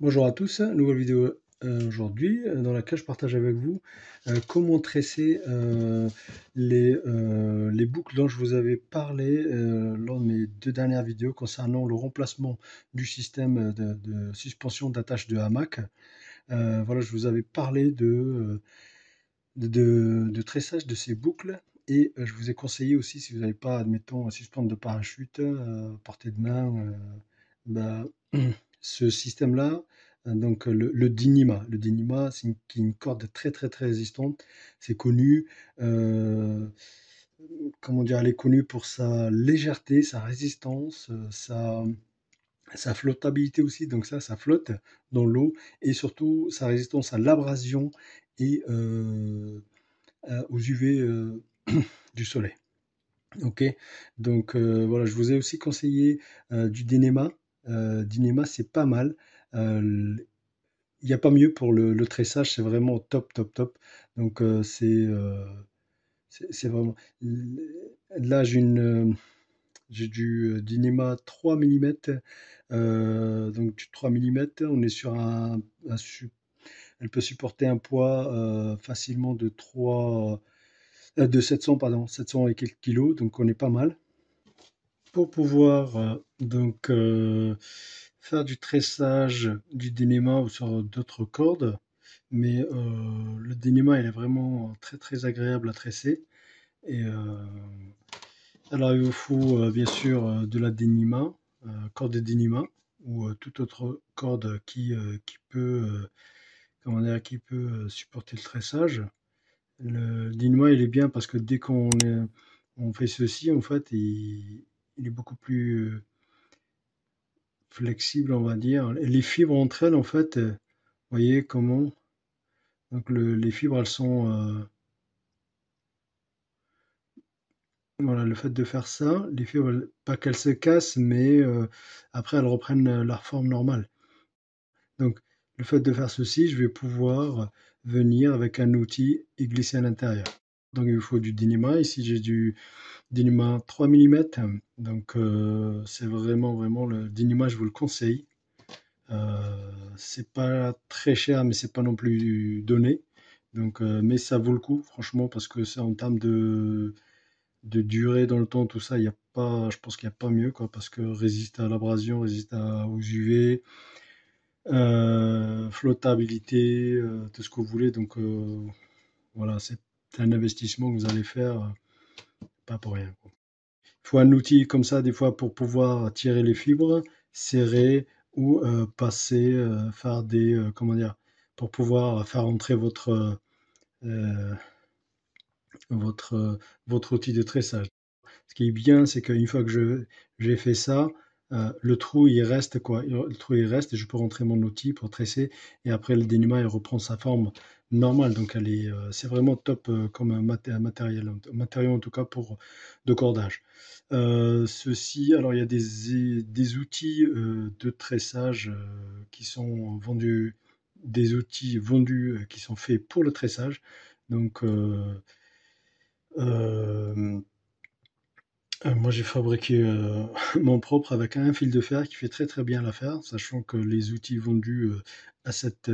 Bonjour à tous, nouvelle vidéo euh, aujourd'hui euh, dans laquelle je partage avec vous euh, comment tresser les, les, boucles dont je vous avais parlé lors de mes deux dernières vidéos concernant le remplacement du système de, suspension d'attache de hamac. voilà, je vous avais parlé de, de, tressage de ces boucles et je vous ai conseillé aussi si vous n'avez pas, admettons, suspendre de parachute, portée de main, bah, ce système-là, hein, donc le, le Le c'est une, corde très très très résistante. C'est connu, euh, comment dire, elle est connue pour sa légèreté, sa résistance, euh, sa, sa flottabilité aussi. Donc ça, ça flotte dans l'eau et surtout sa résistance à l'abrasion et euh, aux UV du soleil. Ok, donc voilà, je vous ai aussi conseillé du dyneema euh, Dynema c'est pas mal. Il euh, n'y a pas mieux pour le, tressage, c'est vraiment top, top, top. Donc euh, c'est c'est vraiment. Là, j'ai une. J'ai du Dynema 3 mm, donc du 3 mm, on est sur un, elle peut supporter un poids facilement de 3, de 700 pardon, 700 et quelques kilos, donc on est pas mal pour pouvoir euh, donc euh, faire du tressage du dénima ou sur d'autres cordes. Mais euh, le dénima il est vraiment très très agréable à tresser. Et alors il vous faut bien sûr de la dénima, corde de dénima ou toute autre corde qui, qui peut comment dire, qui peut supporter le tressage. Le dénima il est bien parce que dès qu'on fait ceci, en fait, il, il est beaucoup plus euh, flexible, on va dire. les fibres entre elles, en fait, euh, vous voyez comment Donc les fibres, elles sont... Euh, voilà, le fait de faire ça, les fibres, pas qu'elles se cassent, mais après, elles reprennent leur forme normale. Donc, le fait de faire ceci, je vais pouvoir venir avec un outil et glisser à l'intérieur il faut du dynima. Ici j'ai du dynima 3 mm. Donc euh, c'est vraiment vraiment le dynima, je vous le conseille. Euh, c'est pas très cher, mais c'est pas non plus donné. Donc, euh, mais ça vaut le coup, franchement, parce que c'est en termes de, de durée dans le temps, tout ça, il n'y a pas, je pense qu'il n'y a pas mieux, quoi, parce que résiste à l'abrasion, résiste aux UV, flottabilité, tout ce que vous voulez. Donc, voilà, c'est c'est un investissement que vous allez faire euh, pas pour rien. Il faut un outil comme ça, des fois, pour pouvoir tirer les fibres, serrer ou euh, passer, euh, faire des. comment dire Pour pouvoir faire entrer votre. votre, votre outil de tressage. Ce qui est bien, c'est qu'une fois que j'ai fait ça, euh, le trou il reste quoi le trou il reste et je peux rentrer mon outil pour tresser et après le dénuma il reprend sa forme normale donc elle est euh, c'est vraiment top euh, comme un, matériel matériau en tout cas pour de cordage ceci alors il y a des, des outils de tressage qui sont vendus des outils vendus qui sont faits pour le tressage donc euh, moi, j'ai fabriqué euh, mon propre avec un fil de fer qui fait très très bien l'affaire, sachant que les outils vendus euh, à cette,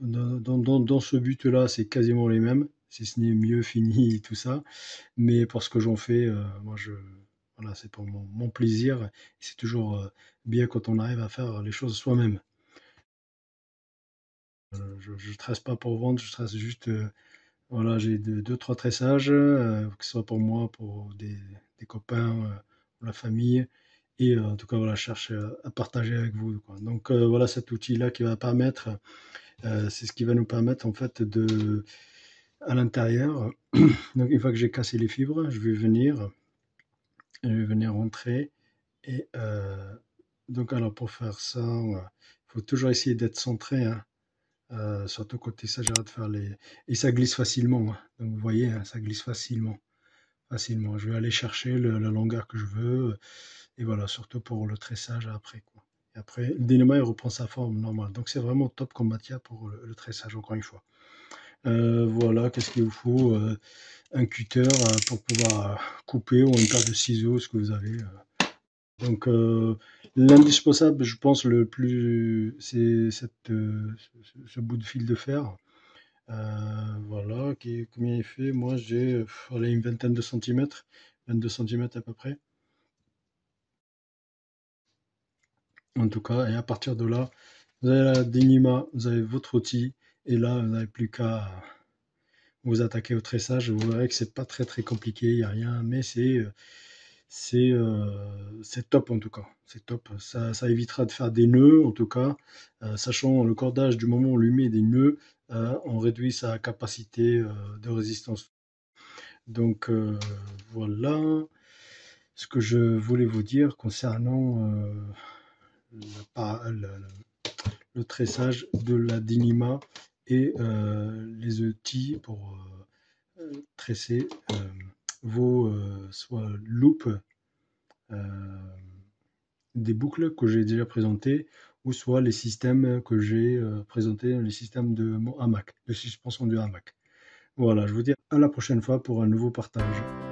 dans, dans, dans, ce but-là, c'est quasiment les mêmes, si ce n'est mieux fini et tout ça. Mais pour ce que j'en fais, moi, je, voilà, c'est pour mon, mon plaisir. C'est toujours bien quand on arrive à faire les choses soi-même. je ne trace pas pour vendre, je trace juste voilà, j'ai deux, trois tressages, euh, que ce soit pour moi, pour des, copains, euh, pour la famille. Et euh, en tout cas, voilà, je cherche à partager avec vous. Donc voilà, cet outil-là qui va permettre, c'est ce qui va nous permettre en fait de, à l'intérieur, donc une fois que j'ai cassé les fibres, je vais venir, je vais venir rentrer. Et donc alors pour faire ça, il faut toujours essayer d'être centré. Hein, euh, surtout quand il s'agira de faire les... Et ça glisse facilement. Hein. Donc vous voyez, hein, ça glisse facilement. Facilement. Je vais aller chercher la longueur que je veux. Et voilà, surtout pour le tressage après. Quoi. après, le dénommage il reprend sa forme normale. Donc c'est vraiment top comme matière pour le, tressage, encore une fois. Euh, voilà, qu'est-ce qu'il vous faut euh, Un cutter pour pouvoir couper ou une paire de ciseaux, ce que vous avez. Donc, euh, l'indispensable, je pense, le plus, c'est euh, ce, bout de fil de fer. Euh, voilà, qui, combien il fait Moi, j'ai une vingtaine de centimètres, 22 centimètres à peu près. En tout cas, et à partir de là, vous avez la dénima, vous avez votre outil, et là, vous n'avez plus qu'à vous attaquer au tressage. Vous verrez que c'est pas très très compliqué, il n'y a rien, mais c'est euh, c'est top en tout cas. C'est top. Ça, évitera de faire des nœuds en tout cas. Euh, sachant le cordage, du moment où on lui met des nœuds, euh, on réduit sa capacité de résistance. Donc voilà ce que je voulais vous dire concernant le, tressage de la Dynima et les outils pour tresser vos euh, soit loops euh, des boucles que j'ai déjà présentées, ou soit les systèmes que j'ai euh, présentés, les systèmes de hamac, de suspension du hamac. Voilà, je vous dis à la prochaine fois pour un nouveau partage.